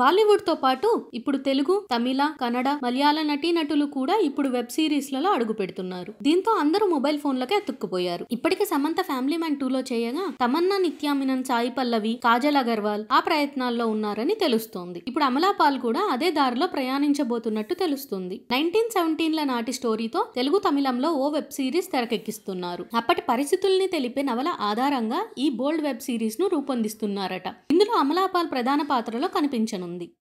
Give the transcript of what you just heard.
బాలీవుడ్ తో పాటు ఇప్పుడు తెలుగు తమిళ కన్నడ మలయాళ నటీనటులు కూడా ఇప్పుడు వెబ్ సిరీస్లలో అడుగు పెడుతున్నారు దీంతో అందరూ మొబైల్ ఫోన్లకే అతుక్కుపోయారు ఇప్పటికే సమంత ఫ్యామిలీ మ్యాన్ లో చేయగా తమన్నా నిత్యామినన్ సాయి పల్లవి కాజల్ అగర్వాల్ ఆ ప్రయత్నాల్లో ఉన్నారని తెలుస్తోంది ఇప్పుడు అమలాపాల్ కూడా అదే దారిలో ప్రయాణించబోతున్నట్టు తెలుస్తుంది నైన్టీన్ సెవెంటీన్ల నాటి స్టోరీతో తెలుగు తమిళంలో ఓ వెబ్ సిరీస్ తెరకెక్కిస్తున్నారు అప్పటి పరిస్థితుల్ని తెలిపే నవల ఆధారంగా ఈ బోల్డ్ వెబ్ సిరీస్ ను రూపొందిస్తున్నారట ఇందులో అమలాపాల్ ప్రధాన పాత్రలో కనిపించను Mundi.